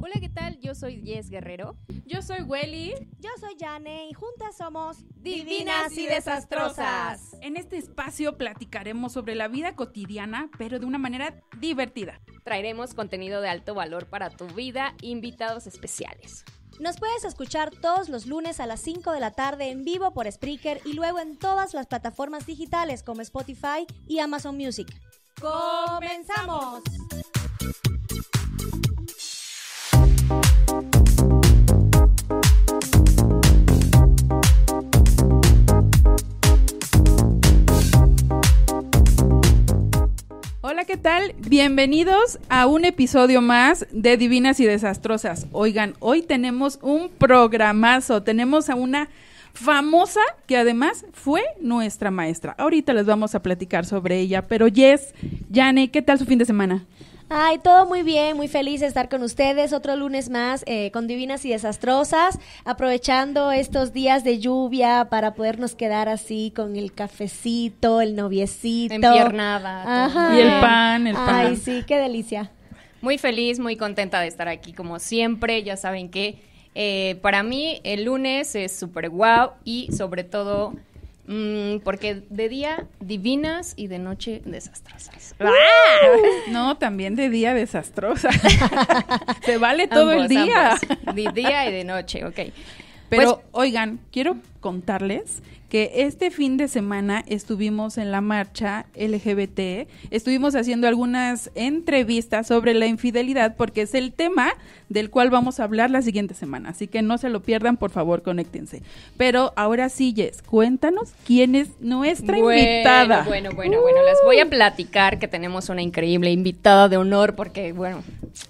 Hola, ¿qué tal? Yo soy Jess Guerrero. Yo soy Welly. Yo soy Jane y juntas somos Divinas y Desastrosas. En este espacio platicaremos sobre la vida cotidiana, pero de una manera divertida. Traeremos contenido de alto valor para tu vida, invitados especiales. Nos puedes escuchar todos los lunes a las 5 de la tarde en vivo por Spreaker y luego en todas las plataformas digitales como Spotify y Amazon Music. ¡Comenzamos! Hola, ¿qué tal? Bienvenidos a un episodio más de Divinas y Desastrosas. Oigan, hoy tenemos un programazo, tenemos a una famosa que además fue nuestra maestra. Ahorita les vamos a platicar sobre ella, pero Jess, Jane, ¿qué tal su fin de semana? Ay, todo muy bien, muy feliz de estar con ustedes. Otro lunes más eh, con Divinas y Desastrosas, aprovechando estos días de lluvia para podernos quedar así con el cafecito, el noviecito. En Y el pan, el pan. Ay, sí, qué delicia. Muy feliz, muy contenta de estar aquí como siempre. Ya saben que eh, para mí el lunes es súper guau y sobre todo Mm, porque de día divinas y de noche desastrosas. Uh, no, también de día desastrosas Se vale todo el día. De día y de noche, ok. Pero pues, oigan, quiero contarles que este fin de semana estuvimos en la marcha LGBT, estuvimos haciendo algunas entrevistas sobre la infidelidad porque es el tema del cual vamos a hablar la siguiente semana, así que no se lo pierdan, por favor, conéctense. Pero ahora sí, Jess, cuéntanos quién es nuestra invitada. Bueno, bueno, bueno, les voy a platicar que tenemos una increíble invitada de honor porque, bueno,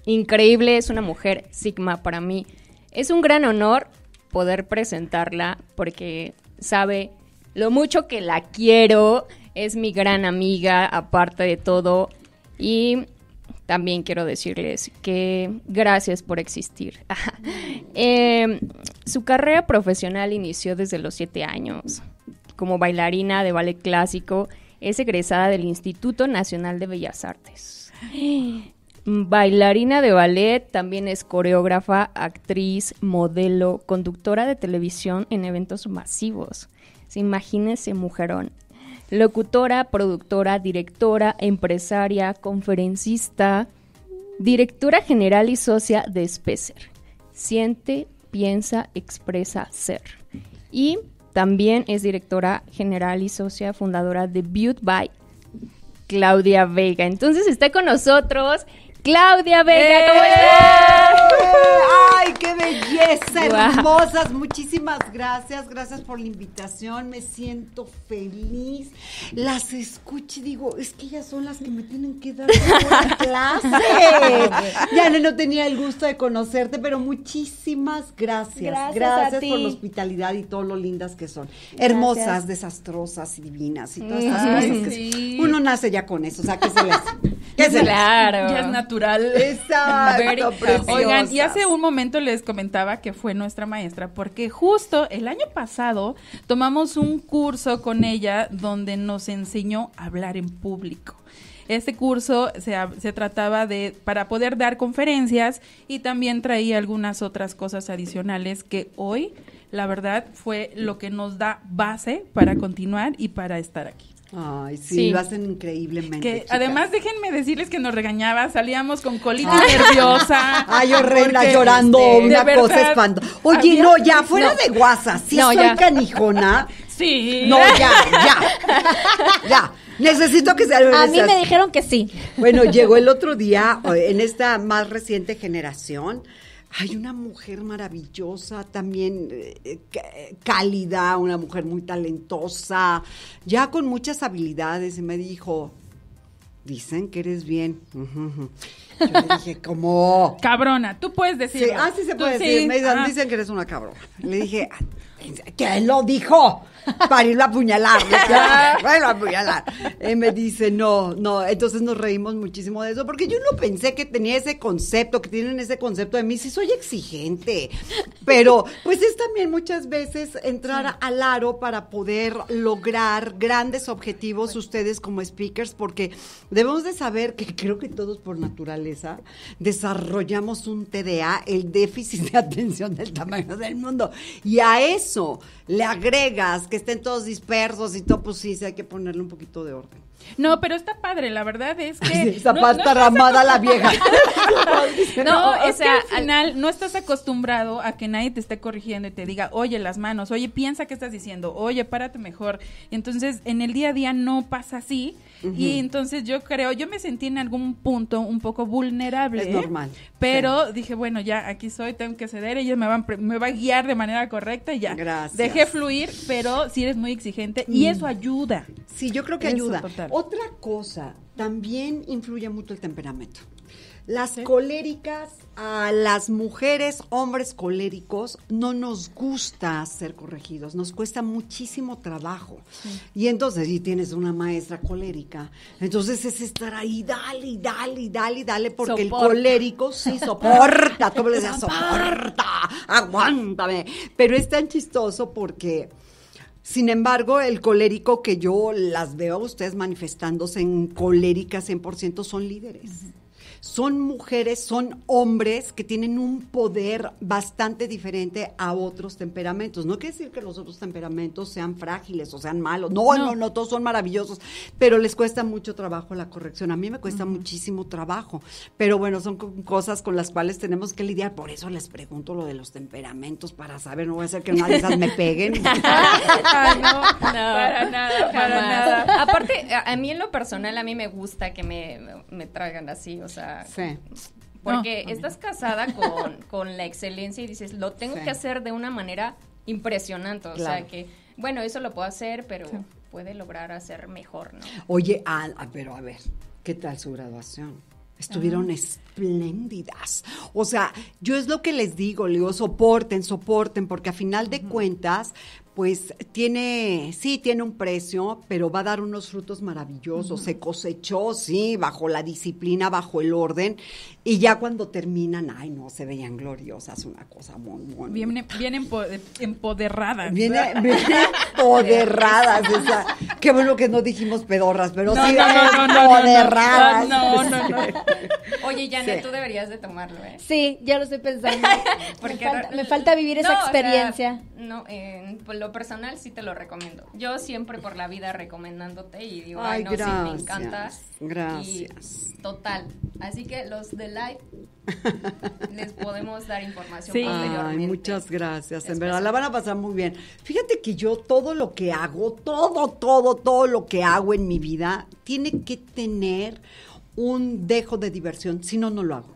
increíble, es una mujer sigma para mí. Es un gran honor poder presentarla porque sabe lo mucho que la quiero, es mi gran amiga aparte de todo y también quiero decirles que gracias por existir. Em, su carrera profesional inició desde los siete años como bailarina de ballet clásico. Es egresada del Instituto Nacional de Bellas Artes. Mm, bailarina de ballet, también es coreógrafa, actriz, modelo, conductora de televisión en eventos masivos. Se imagínese mujerón. Locutora, productora, directora, empresaria, conferencista, directora general y socia de Specer. Siente, piensa, expresa, ser. Y también es directora general y socia fundadora de Beauty by Claudia Vega. Entonces está con nosotros Claudia Vega, ¿cómo ¡Eh! estás? ¡Ay, qué belleza! Hermosas, muchísimas gracias, gracias por la invitación, me siento feliz. Las escucho y digo, es que ellas son las que me tienen que dar clase. ya no, tenía el gusto de conocerte, pero muchísimas gracias. Gracias, por la hospitalidad y todo lo lindas que son. Hermosas, desastrosas y divinas y todas esas mm. que uno nace ya con eso, o sea, que se les... es, claro. ya es natural. Exacto, Oigan, y hace un momento les comentaba que fue nuestra maestra, porque justo el año pasado tomamos un curso con ella donde nos enseñó a hablar en público. Este curso se, se, trataba de para poder dar conferencias y también traía algunas otras cosas adicionales que hoy, la verdad, fue lo que nos da base para continuar y para estar aquí. Ay, sí, lo hacen increíblemente. además, déjenme decirles que nos regañaba, salíamos con colita ah. nerviosa. Ay, horrenda, llorando, una cosa espanto. Oye, no, ya, fuera de guasa, sí soy canijona. Sí. No, ya, ya, ya. Necesito que sea A mí me dijeron que sí. Bueno, llegó el otro día, en esta más reciente generación, hay una mujer maravillosa, también eh, eh, cálida, una mujer muy talentosa, ya con muchas habilidades. Y me dijo, dicen que eres bien. Yo le dije, ¿cómo? Cabrona, tú puedes decir. Sí, ah, sí se puede decir. Me dicen, que eres una cabrona. Le dije, ah, ¿qué lo dijo? para irlo a apuñalar. bueno, apuñalar. Él me dice, no, no. Entonces nos reímos muchísimo de eso, porque yo no pensé que tenía ese concepto, que tienen ese concepto de mí. Sí, soy exigente, pero pues es también muchas veces entrar al aro para poder lograr grandes objetivos pues. ustedes como speakers, porque debemos de saber que creo que todos por naturaleza desarrollamos un TDA, el déficit de atención del tamaño del mundo. Y a eso le agregas que estén todos dispersos y todo, pues sí, hay que ponerle un poquito de orden. No, pero está padre, la verdad es que. Esa no, ramada la vieja. no, o sea, anal, no estás acostumbrado a que nadie te esté corrigiendo y te diga, oye, las manos, oye, piensa qué estás diciendo, oye, párate mejor. Entonces, en el día a día no pasa así. Y entonces yo creo, yo me sentí en algún punto un poco vulnerable. Es normal. Pero dije, bueno, ya aquí soy, tengo que ceder, ellos me van me va a guiar de manera correcta y ya. Gracias. Dejé fluir, pero si sí eres muy exigente y mm. eso ayuda. Sí, yo creo que ayuda. Otra cosa, también influye mucho el temperamento. Las coléricas, a las mujeres, hombres coléricos, no nos gusta ser corregidos, nos cuesta muchísimo trabajo. Y entonces, si tienes una maestra colérica, entonces es estar ahí, dale, dale, dale, dale, porque el colérico sí soporta, tú le decías, soporta, aguántame. Pero es tan chistoso porque sin embargo, el colérico que yo las veo a ustedes manifestándose en colérica 100% son líderes son mujeres, son hombres que tienen un poder bastante diferente a otros temperamentos. No quiere decir que los otros temperamentos sean frágiles o sean malos. No, no, no, todos son maravillosos, pero les cuesta mucho trabajo la corrección. A mí me cuesta muchísimo trabajo, pero bueno, son cosas con las cuales tenemos que lidiar. Por eso les pregunto lo de los temperamentos para saber, no voy a hacer que una de esas me peguen. no, para nada, para nada. Aparte, a, mí en lo personal, a mí me gusta que me traigan así, o sea, sí. porque estás casada con, la excelencia y dices, lo tengo que hacer de una manera impresionante, o sea, que, bueno, eso lo puedo hacer, pero puede lograr hacer mejor, ¿no? Oye, pero a ver, ¿qué tal su graduación? Estuvieron ah. espléndidas. O sea, yo es lo que les digo, le digo, soporten, soporten, porque a final de cuentas, pues tiene, sí, tiene un precio, pero va a dar unos frutos maravillosos. Se cosechó, sí, bajo la disciplina, bajo el orden. Y ya cuando terminan, ay, no, se veían gloriosas, una cosa muy, muy. Bien, empoderadas. Bien, empoderadas. o sea, qué bueno que no dijimos pedorras, pero sí, no, empoderadas. No, no, no. Oye, Janet, tú deberías de tomarlo, ¿eh? Sí, ya lo estoy pensando. Porque me, falta, vivir esa experiencia. no, eh, pues lo personal sí te lo recomiendo. Yo siempre por la vida recomendándote y digo, ay, no, gracias, sí, me encantas. Gracias. total. Así que los de like les podemos dar información sí. Ay, muchas gracias. En verdad, la van a pasar muy bien. Fíjate que yo todo lo que hago, todo, todo, todo lo que hago en mi vida, tiene que tener un dejo de diversión. Si no, no lo hago.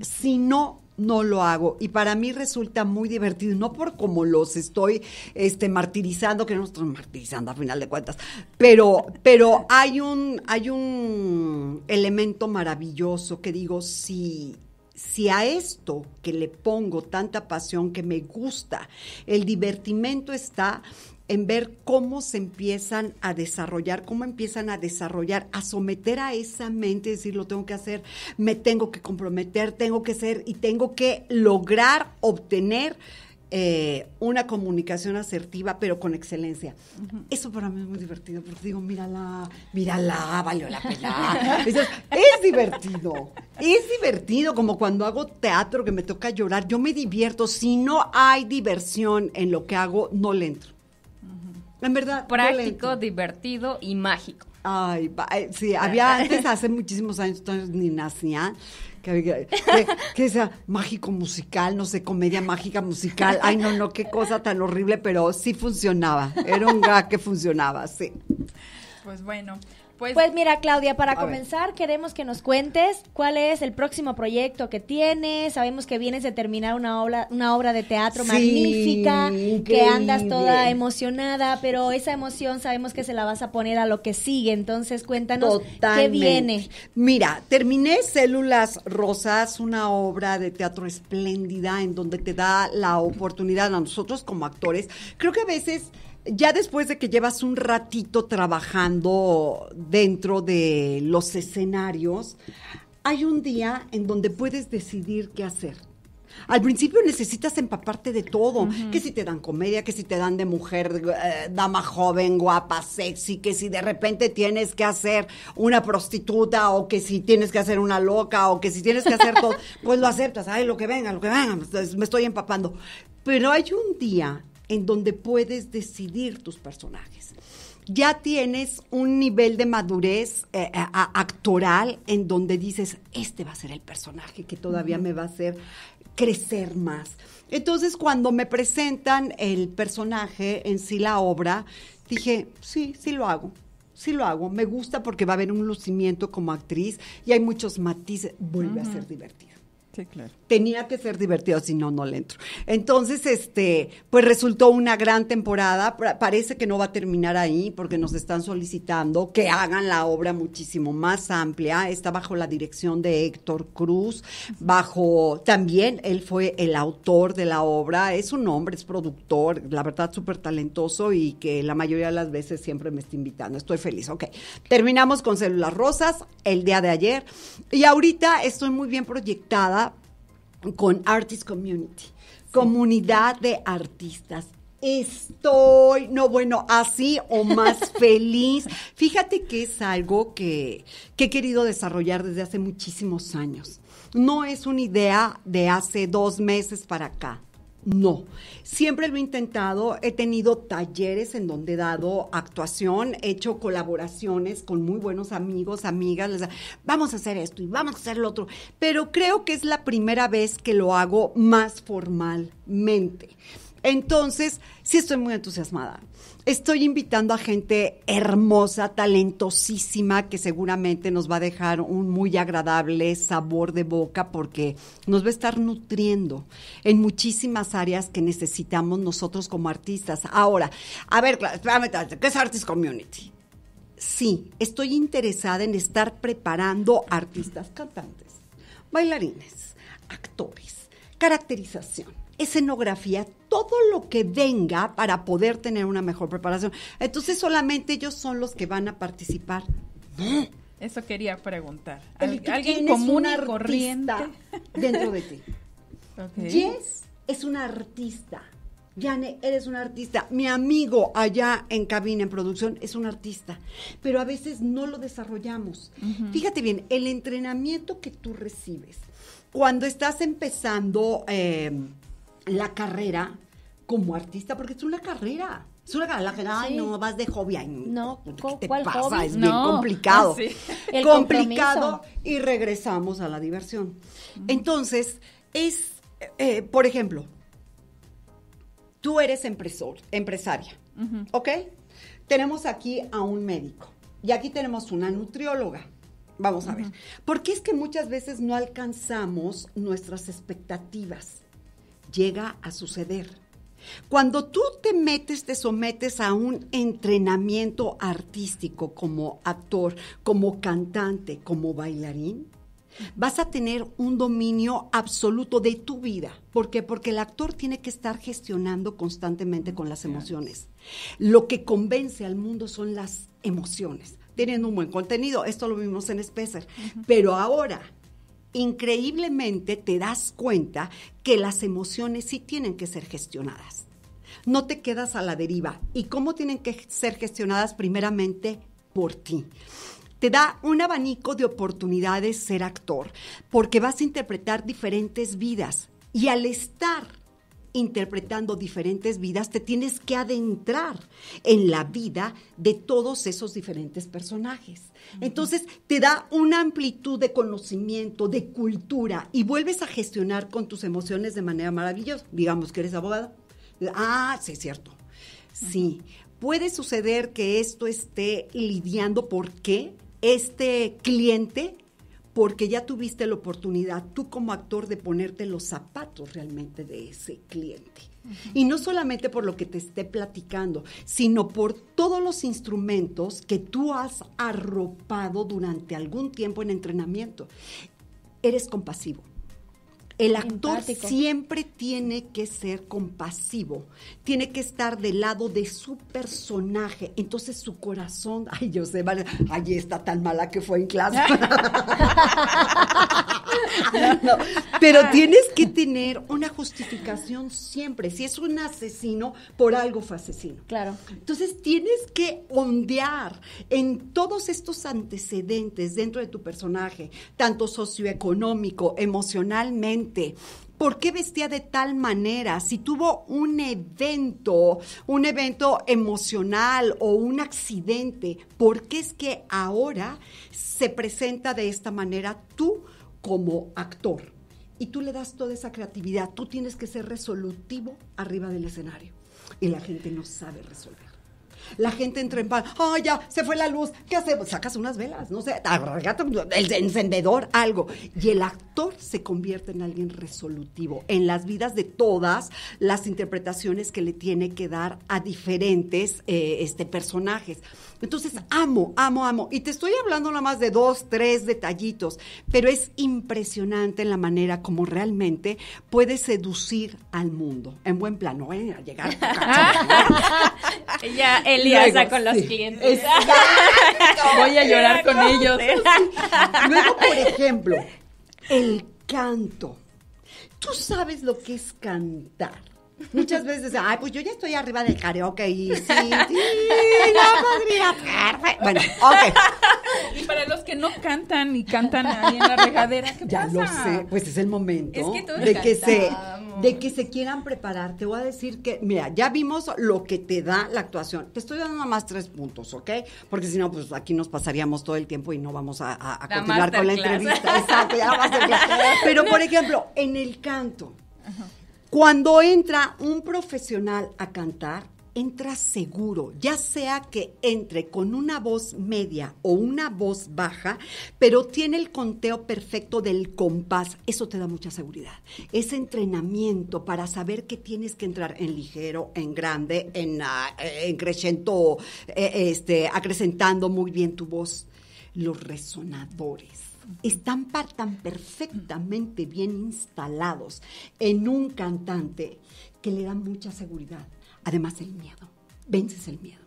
Si no, no lo hago. Y para mí resulta muy divertido, no por como los estoy este, martirizando, que no estoy martirizando a final de cuentas, pero, pero hay, un, hay un elemento maravilloso que digo, si, si a esto que le pongo tanta pasión, que me gusta, el divertimento está en ver cómo se empiezan a desarrollar, cómo empiezan a desarrollar, a someter a esa mente, decir, lo tengo que hacer, me tengo que comprometer, tengo que ser y tengo que lograr obtener eh, una comunicación asertiva, pero con excelencia. Eso para mí es muy divertido, porque digo, mírala, mírala, valió la pena. es divertido, es divertido, como cuando hago teatro que me toca llorar, yo me divierto, si no hay diversión en lo que hago, no le entro. En verdad. Práctico, divertido y mágico. Ay, eh, sí, ah. había antes, hace muchísimos años, entonces ni nacía, que, que, sea mágico musical, no sé, comedia mágica musical. Ay, no, no, qué cosa tan horrible, pero sí funcionaba. Era un gag que funcionaba, sí. Pues bueno, pues, pues, mira, Claudia, para comenzar, queremos que nos cuentes cuál es el próximo proyecto que tienes. Sabemos que vienes de terminar una obra, una obra de teatro magnífica, que andas toda emocionada, pero esa emoción sabemos que se la vas a poner a lo que sigue. Entonces, cuéntanos qué viene. Mira, terminé Células Rosas, una obra de teatro espléndida en donde te da la oportunidad a nosotros como actores. Creo que a veces ya después de que llevas un ratito trabajando dentro de los escenarios, hay un día en donde puedes decidir qué hacer. Al principio necesitas empaparte de todo, que si te dan comedia, que si te dan de mujer, eh, dama joven, guapa, sexy, que si de repente tienes que hacer una prostituta o que si tienes que hacer una loca o que si tienes que hacer todo, pues lo aceptas, ay, lo que venga, lo que venga, pues, me estoy empapando. Pero hay un día en donde puedes decidir tus personajes. Ya tienes un nivel de madurez eh, eh, actoral en donde dices, este va a ser el personaje que todavía me va a hacer crecer más. Entonces, cuando me presentan el personaje en sí, la obra, dije, sí, sí lo hago sí lo hago, me gusta porque va a haber un lucimiento como actriz y hay muchos matices, vuelve a ser divertido. Sí, claro tenía que ser divertido, si no, no le entro. Entonces, este, pues resultó una gran temporada. Parece que no va a terminar ahí porque nos están solicitando que hagan la obra muchísimo más amplia. Está bajo la dirección de Héctor Cruz, bajo también él fue el autor de la obra. Es un hombre, es productor, la verdad súper talentoso y que la mayoría de las veces siempre me está invitando. Estoy feliz. Ok, terminamos con Células Rosas el día de ayer y ahorita estoy muy bien proyectada con Artist Community, comunidad de artistas. Estoy, no, bueno, así o más feliz. Fíjate que es algo que, que he querido desarrollar desde hace muchísimos años. No es una idea de hace dos meses para acá. No, siempre lo he intentado, he tenido talleres en donde he dado actuación, he hecho colaboraciones con muy buenos amigos, amigas, vamos a hacer esto y vamos a hacer lo otro, pero creo que es la primera vez que lo hago más formalmente. Entonces, sí estoy muy entusiasmada. Estoy invitando a gente hermosa, talentosísima, que seguramente nos va a dejar un muy agradable sabor de boca porque nos va a estar nutriendo en muchísimas áreas que necesitamos nosotros como artistas. Ahora, a ver, espérame, ¿qué es Artist Community? Sí, estoy interesada en estar preparando artistas, cantantes, bailarines, actores, caracterización, escenografía, todo lo que venga para poder tener una mejor preparación. Entonces solamente ellos son los que van a participar. ¿Eh? Eso quería preguntar. alguien como una corriente dentro de ti. Jess es una artista. Yane, eres una artista. Mi amigo allá en cabina, en producción, es un artista, pero a veces no lo desarrollamos. Fíjate bien, el entrenamiento que tú recibes cuando estás empezando eh, la carrera como artista, porque es una carrera. Es una carrera, ay, no, vas de hobby. Ay, no, ¿qué te pasa? Es bien complicado. Ah, complicado y regresamos a la diversión. Entonces, es, eh, por ejemplo, tú eres empresor, empresaria, ¿ok? Tenemos aquí a un médico y aquí tenemos una nutrióloga. Vamos a ver ¿por ver, es que muchas veces no alcanzamos nuestras expectativas llega a suceder. Cuando tú te metes, te sometes a un entrenamiento artístico como actor, como cantante, como bailarín, vas a tener un dominio absoluto de tu vida. ¿Por qué? Porque el actor tiene que estar gestionando constantemente con las emociones. Lo que convence al mundo son las emociones. Tienen un buen contenido, esto lo vimos en Spencer. Pero ahora, increíblemente te das cuenta que las emociones sí tienen que ser gestionadas. No te quedas a la deriva. ¿Y cómo tienen que ser gestionadas? Primeramente por ti te da un abanico de oportunidades ser actor, porque vas a interpretar diferentes vidas. Y al estar interpretando diferentes vidas, te tienes que adentrar en la vida de todos esos diferentes personajes. Entonces, te da una amplitud de conocimiento, de cultura, y vuelves a gestionar con tus emociones de manera maravillosa. Digamos que eres abogada. Ah, sí, es cierto. Sí, puede suceder que esto esté lidiando porque este cliente porque ya tuviste la oportunidad tú como actor de ponerte los zapatos realmente de ese cliente. Y no solamente por lo que te esté platicando, sino por todos los instrumentos que tú has arropado durante algún tiempo en entrenamiento. Eres compasivo, el actor siempre tiene que ser compasivo, tiene que estar del lado de su personaje. Entonces su corazón, ay, yo vale, ay, está tan mala que fue en clase. Pero tienes que tener una justificación siempre. Si es un asesino, por algo fue asesino. Claro. Entonces tienes que ondear en todos estos antecedentes dentro de tu personaje, tanto socioeconómico, emocionalmente, ¿Por qué vestía de tal manera? Si tuvo un evento, un evento emocional o un accidente, ¿por qué es que ahora se presenta de esta manera tú como actor? Y tú le das toda esa creatividad, tú tienes que ser resolutivo arriba del escenario. Y la gente no sabe resolver. La gente entra en pan. ¡Oh, ah, ya! Se fue la luz. ¿Qué hacemos? Sacas unas velas, no sé, el encendedor, algo. Y el actor se convierte en alguien resolutivo en las vidas de todas las interpretaciones que le tiene que dar a diferentes eh, este, personajes. Entonces, amo, amo, amo. Y te estoy hablando nada más de dos, tres detallitos, pero es impresionante la manera como realmente puedes seducir al mundo. En buen plano, ¿eh? A llegar. Ella Eliasa con los clientes. Voy a llorar con ellos. Luego, por ejemplo, el canto. Tú sabes lo que es cantar. Muchas veces, ay, pues yo ya estoy arriba del karaoke y sí, no podría Bueno, ok. Y para los que no cantan y cantan ahí en la regadera, ¿qué ya lo sé, pues es el momento es que de, que se, de que se quieran preparar. Te voy a decir que, mira, ya vimos lo que te da la actuación. Te estoy dando más tres puntos, ¿ok? Porque si no, pues aquí nos pasaríamos todo el tiempo y no vamos a, continuar con la entrevista. Exacto, Pero, por ejemplo, en el canto. Cuando entra un profesional a cantar, entra seguro, ya sea que entre con una voz media o una voz baja, pero tiene el conteo perfecto del compás, eso te da mucha seguridad. Es entrenamiento para saber que tienes que entrar en ligero, en grande, en, ah, eh, en crescendo, eh, este, acrecentando muy bien tu voz los resonadores. Están tan perfectamente bien instalados en un cantante que le da mucha seguridad. Además, el miedo. Vences el miedo.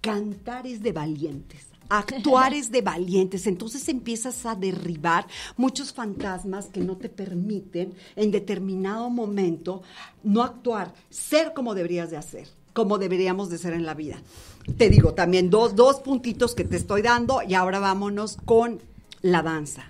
Cantar es de valientes. Actuar es de valientes, entonces empiezas a derribar muchos fantasmas que no te permiten en determinado momento no actuar, ser como deberías de hacer como deberíamos de ser en la vida. Te digo también dos, dos puntitos que te estoy dando y ahora vámonos con la danza.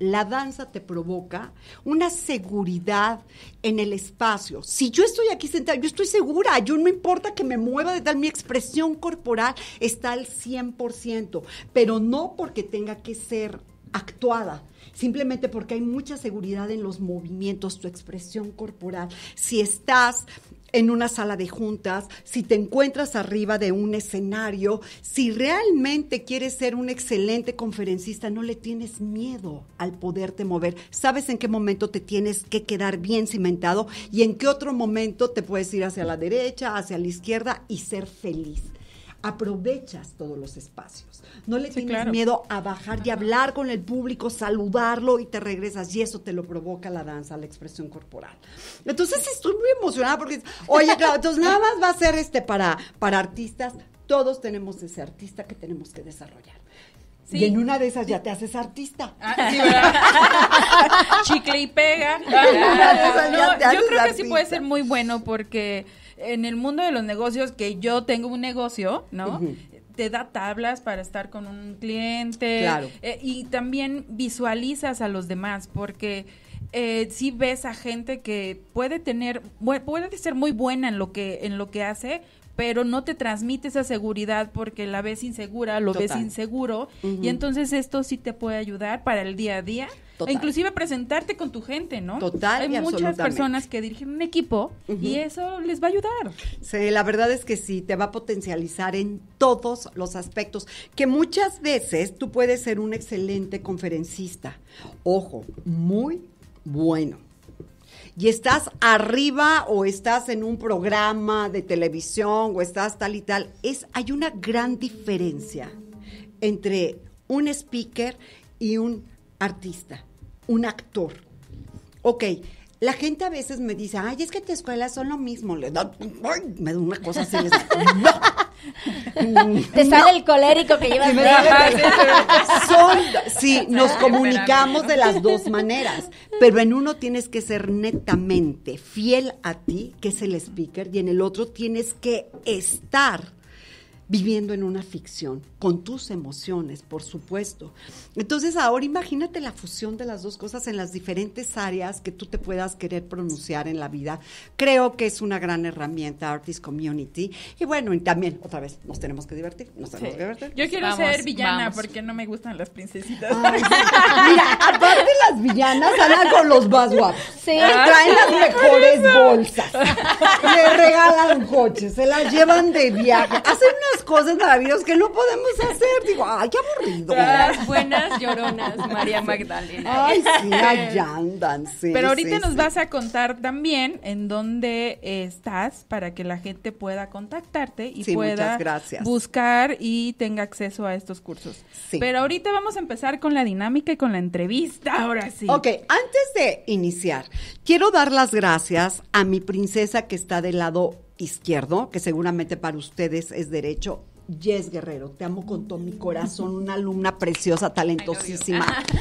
La danza te provoca una seguridad en el espacio. Si yo estoy aquí sentada, yo estoy segura, yo no importa que me mueva de tal, mi expresión corporal está al 100%, pero no porque tenga que ser actuada, simplemente porque hay mucha seguridad en los movimientos, tu expresión corporal. Si estás en una sala de juntas, si te encuentras arriba de un escenario, si realmente quieres ser un excelente conferencista, no le tienes miedo al poderte mover. Sabes en qué momento te tienes que quedar bien cimentado y en qué otro momento te puedes ir hacia la derecha, hacia la izquierda y ser feliz aprovechas todos los espacios. No le tienes miedo a bajar y hablar con el público, saludarlo y te regresas. Y eso te lo provoca la danza, la expresión corporal. Entonces estoy muy emocionada porque, oye, claro, entonces nada más va a ser este para, para artistas. Todos tenemos ese artista que tenemos que desarrollar. Y en una de esas ya te haces artista. Ah, Chicle y pega. yo creo que sí puede ser muy bueno porque en el mundo de los negocios, que yo tengo un negocio, ¿no? Te da tablas para estar con un cliente. Eh, y también visualizas a los demás, porque eh, si ves a gente que puede tener, puede ser muy buena en lo que, en lo que hace, pero no te transmite esa seguridad porque la ves insegura, lo ves inseguro y entonces esto sí te puede ayudar para el día a día inclusive presentarte con tu gente, ¿no? Total. Hay muchas personas que dirigen un equipo y eso les va a ayudar. Sí, la verdad es que sí, te va a potencializar en todos los aspectos, que muchas veces tú puedes ser un excelente conferencista. Ojo, muy bueno y estás arriba o estás en un programa de televisión o estás tal y tal, es hay una gran diferencia entre un speaker y un artista, un actor. Ok, la gente a veces me dice, ay, es que tu escuela son lo mismo. me da una cosa así. Te mm, sale el colérico que llevas. sí, nos comunicamos de las dos maneras, pero en uno tienes que ser netamente fiel a ti, que es el speaker, y en el otro tienes que estar viviendo en una ficción, con tus emociones, por supuesto. Entonces ahora imagínate la fusión de las dos cosas en las diferentes áreas que tú te puedas querer pronunciar en la vida. Creo que es una gran herramienta Artist Community. Y bueno, y también, otra vez, nos tenemos que divertir, nos tenemos Yo quiero ser villana porque no me gustan las princesitas. Mira, aparte las villanas andan con los más Traen las mejores bolsas. Le regalan coches, se las llevan de viaje. Hacen una cosas maravillosas que no podemos hacer. Digo, ay, qué aburrido. Las buenas lloronas, María Magdalena. Ay, sí, allá andan, sí. Pero ahorita nos vas a contar también en dónde eh, estás para que la gente pueda contactarte y pueda buscar y tenga acceso a estos cursos. Sí. Pero ahorita vamos a empezar con la dinámica y con la entrevista, ahora sí. Ok, antes de iniciar, quiero dar las gracias a mi princesa que está del lado izquierdo, que seguramente para ustedes es derecho, Jess Guerrero, te amo con todo mi corazón, una alumna preciosa, talentosísima.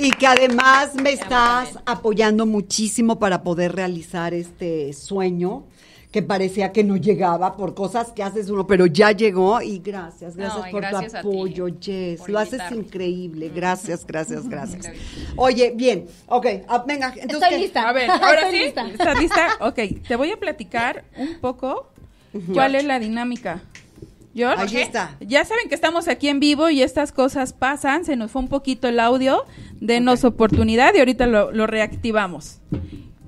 Y que además me estás apoyando muchísimo para poder realizar este sueño que parecía que no llegaba por cosas que haces uno, pero ya llegó y gracias, gracias por tu apoyo, eh, Jess. Lo haces increíble. Gracias, gracias, gracias. Oye, bien, ok, ah, venga. Entonces, lista. A ver, ahora sí. Lista. ¿Estás lista? Ok, te voy a platicar un poco cuál es la dinámica. George, está. ya saben que estamos aquí en vivo y estas cosas pasan, se nos fue un poquito el audio, denos nos oportunidad y ahorita lo, lo reactivamos.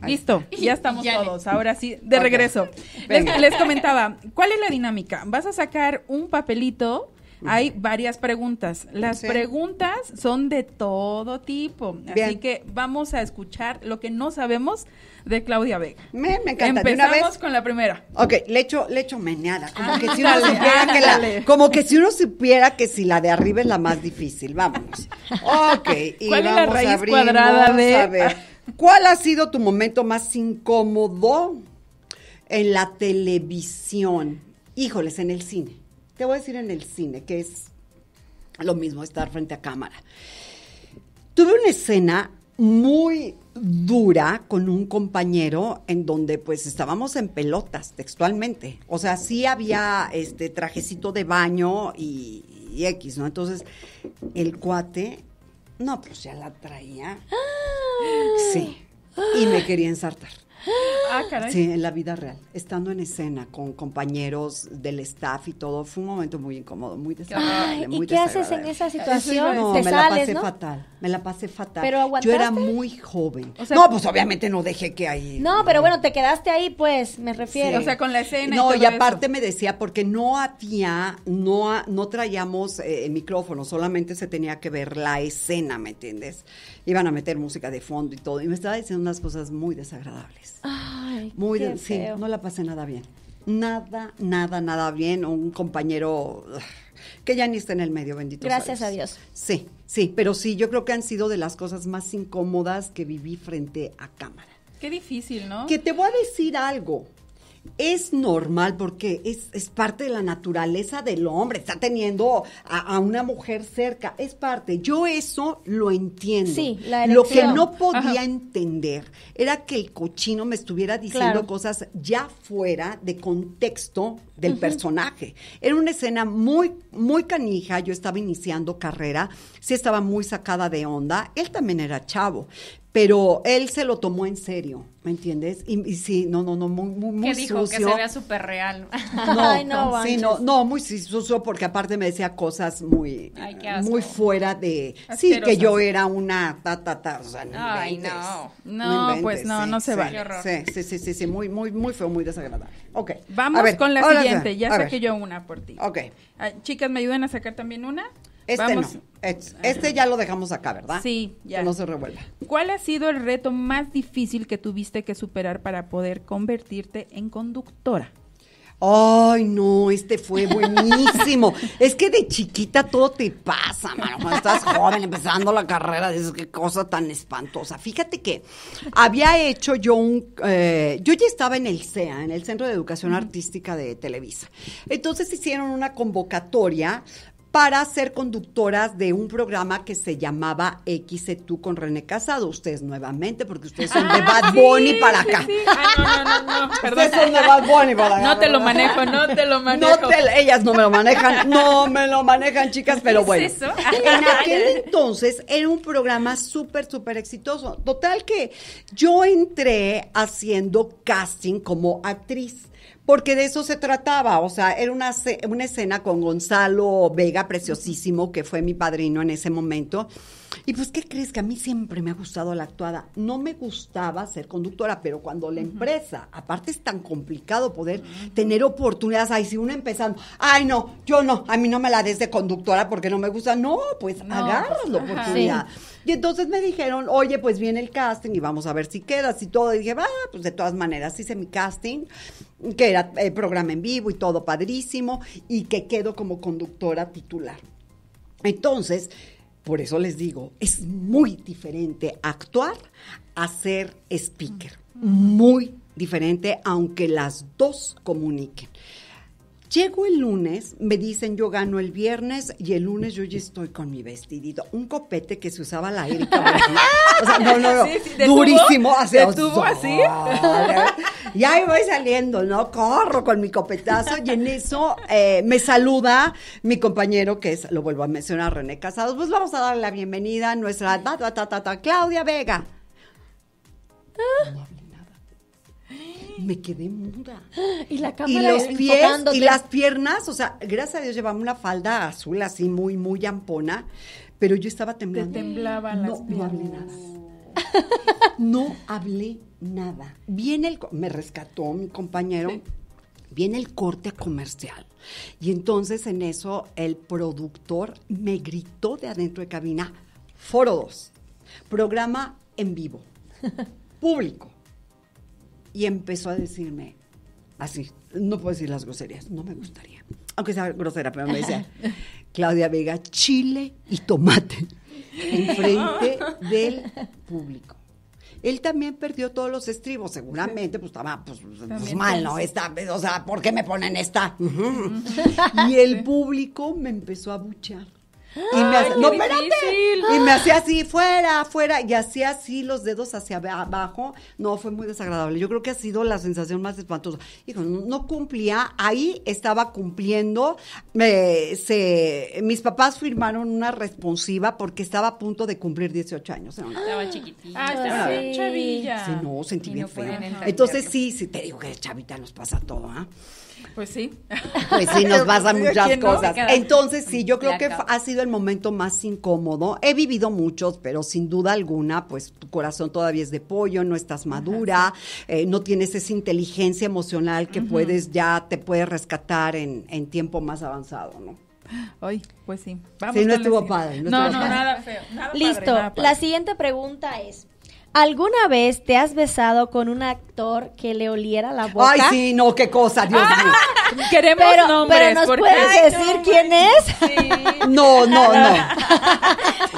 Listo, ya estamos todos. Ahora sí, de regreso. Les, comentaba, ¿cuál es la dinámica? Vas a sacar un papelito. Hay varias preguntas. Las preguntas son de todo tipo. Así que vamos a escuchar lo que no sabemos de Claudia Vega. Me, encanta. Empezamos con la primera. Ok, le echo, le echo meneada. Como, que si uno supiera que la, si la de arriba es la más difícil. Vamos. Ok. Y ¿Cuál es la raíz cuadrada de...? ¿Cuál ha sido tu momento más incómodo en la televisión? Híjoles, en el cine. Te voy a decir en el cine, que es lo mismo estar frente a cámara. Tuve una escena muy dura con un compañero en donde pues estábamos en pelotas textualmente. O sea, sí había este trajecito de baño y, y X, ¿no? Entonces, el cuate no, pues ya la traía. Ah. Sí. Y me quería ensartar. Ah, caray. Sí, en la vida real, estando en escena con compañeros del staff y todo, fue un momento muy incómodo, muy desagradable. ¿Y qué haces en esa situación? No, me la pasé fatal, me la pasé fatal. ¿Pero Yo era muy joven. no, pues obviamente no dejé que ahí. No, pero bueno, te quedaste ahí, pues, me refiero. O sea, con la escena. No, y, todo y aparte me decía, porque no había, no, no traíamos eh, micrófono, solamente se tenía que ver la escena, ¿me entiendes? Iban a meter música de fondo y todo, y me estaba diciendo unas cosas muy desagradables. Ay, muy no la pasé nada bien. Nada, nada, nada bien. Un compañero que ya ni está en el medio, bendito. Gracias a Dios. Sí, sí, pero sí, yo creo que han sido de las cosas más incómodas que viví frente a cámara. Qué difícil, ¿no? Que te voy a decir algo es normal porque es, parte de la naturaleza del hombre, está teniendo a, una mujer cerca, es parte. Yo eso lo entiendo. Sí, la lo que no podía entender era que el cochino me estuviera diciendo cosas ya fuera de contexto del personaje. Era una escena muy, muy canija, yo estaba iniciando carrera, sí estaba muy sacada de onda, él también era chavo, pero él se lo tomó en serio, ¿me entiendes? Y, sí, no, no, no, muy, muy, muy dijo? Que se vea súper real. No, Ay, no, no sí, no, muy sucio porque aparte me decía cosas muy, muy fuera de, sí, que yo era una ta, ta, o sea, no Ay, no, no, pues no, no se va. vale. Sí, sí, sí, sí, sí, muy, muy, muy feo, muy desagradable. Ok. Vamos con la siguiente, ya saqué yo una por ti. Ok. Ah, chicas, ¿me ayudan a sacar también una? Este no. Ah, este, ya lo dejamos acá, ¿verdad? Sí, ya. Que no se revuelva. ¿Cuál ha sido el reto más difícil que tuviste que superar para poder convertirte en conductora? Ay, no, este fue buenísimo. es que de chiquita todo te pasa, mano. Cuando estás joven, empezando la carrera, dices qué cosa tan espantosa. Fíjate que había hecho yo un. Eh, yo ya estaba en el CEA, en el Centro de Educación Artística de Televisa. Entonces hicieron una convocatoria para ser conductoras de un programa que se llamaba X e tú con René Casado. Ustedes nuevamente, porque ustedes son de ah, Bad Bunny para acá. Ah, no, no, no, Ustedes son de Bad Bunny para acá. No te lo manejo, no te lo manejo. ellas no me lo manejan, no me lo manejan, chicas, pero bueno. Es eso? En aquel entonces era un programa súper, súper exitoso. Total que yo entré haciendo casting como actriz porque de eso se trataba, o sea, era una, una escena con Gonzalo Vega, preciosísimo, que fue mi padrino en ese momento. Y pues, ¿qué crees? Que a mí siempre me ha gustado la actuada. No me gustaba ser conductora, pero cuando la empresa, aparte es tan complicado poder tener oportunidades, ay, si uno empezando, ay, no, yo no, a mí no me la des de conductora porque no me gusta, no, pues, pues agarras la oportunidad. Y entonces me dijeron, oye, pues viene el casting y vamos a ver si quedas y todo. Y dije, va, pues de todas maneras hice mi casting, que era eh, programa en vivo y todo padrísimo, y que quedo como conductora titular. Entonces, por eso les digo, es muy diferente actuar a ser speaker. Muy diferente, aunque las dos comuniquen. Llego el lunes, me dicen yo gano el viernes y el lunes yo ya estoy con mi vestidito. Un copete que se usaba la Erika. o sea, no, no, durísimo. ¿Se así? y ahí voy saliendo, ¿no? Corro con mi copetazo y en eso eh, me saluda mi compañero que es, lo vuelvo a mencionar, René Casados. Pues vamos a darle la bienvenida a nuestra ta, Claudia Vega. Ah me quedé muda. Y y las piernas, o sea, gracias a Dios llevaba una falda azul así muy muy ampona, pero yo estaba temblando. Te temblaban no, las piernas. No hablé nada. No hablé nada. Viene el me rescató mi compañero. Viene el corte comercial. Y entonces en eso el productor me gritó de adentro de cabina, Foro 2, programa en vivo, público y empezó a decirme así, no puedo decir las groserías, no me gustaría, aunque sea grosera, pero me decía, Claudia Vega, chile y tomate en frente del público. Él también perdió todos los estribos, seguramente, pues estaba pues, pues, pues mal, ¿no? Esta, o sea, ¿por qué me ponen esta? y el público me empezó a buchar y me, hacía así, fuera, fuera, y hacía así los dedos hacia abajo. No, fue muy desagradable. Yo creo que ha sido la sensación más espantosa. no, cumplía, ahí estaba cumpliendo. Me, se, mis papás firmaron una responsiva porque estaba a punto de cumplir 18 años. Ah, estaba chiquitita. Ah, estaba ah, no, sentí bien Entonces, sí, sí, te digo que chavita nos pasa todo, ¿ah? Pues sí. Pues sí, nos basan muchas cosas. Entonces, sí, yo creo que ha sido el momento más incómodo. He vivido muchos, pero sin duda alguna, pues tu corazón todavía es de pollo, no estás madura, eh, no tienes esa inteligencia emocional que puedes, ya te puedes rescatar en, tiempo más avanzado, ¿no? Ay, pues sí. Vamos no estuvo padre. No, no, nada feo. Listo. La siguiente pregunta es: ¿Alguna vez te has besado con un actor que le oliera la boca? Ay, sí, no, qué cosa, Dios ah. mío. Queremos nombres. Pero puedes decir quién es? Sí. No, no, no.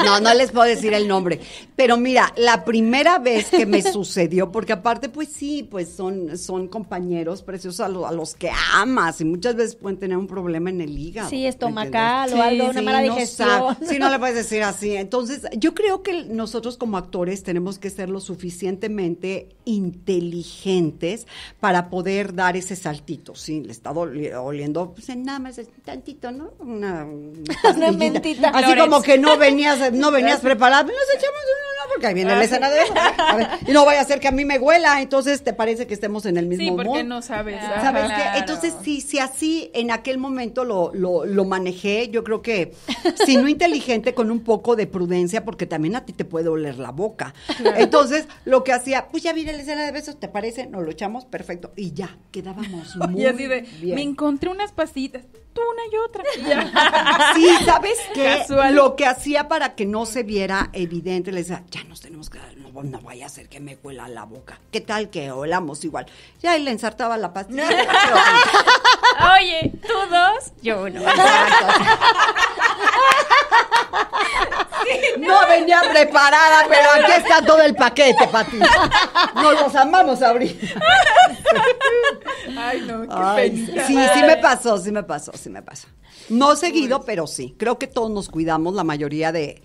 No, no les puedo decir el nombre. Pero mira, la primera vez que me sucedió, porque aparte, pues sí, pues son, son compañeros preciosos a, los que amas y muchas veces pueden tener un problema en el hígado. Sí, estomacal o algo, una mala digestión. No sí, no le puedes decir así. Entonces, yo creo que nosotros como actores tenemos que estar lo suficientemente inteligentes para poder dar ese saltito. Sí, le estaba oliendo, pues nada más tantito, ¿no? Una, mentita. Así como que no venías, no venías preparado. Pues, nos echamos uno, no, porque ahí viene la ah, escena de. no vaya a ser que a mí me huela, entonces te parece que estemos en el mismo Sí, porque no sabes. ¿Sabes Entonces, si, si así en aquel momento lo, lo, manejé, yo creo que, si no inteligente, con un poco de prudencia, porque también a ti te puede oler la boca. Claro. Entonces, lo que hacía, pues ya viene la escena de besos, ¿te parece? Nos lo echamos, perfecto. Y ya, quedábamos muy y así de, Me encontré unas pastitas, tú una y otra. sí, ¿sabes qué? Lo que hacía para que no se viera evidente, le decía, ya nos tenemos que dar, no, vaya a ser que me cuela la boca. ¿Qué tal que olamos igual? Ya, y le ensartaba la pastilla. Oye, tú dos, yo uno. No venía preparada, pero aquí está todo el paquete, Pati. Nos los amamos abrir. Ay, no, qué feliz. Sí, sí me pasó, sí me pasó, sí me pasó. No seguido, pero sí. Creo que todos nos cuidamos, la mayoría de,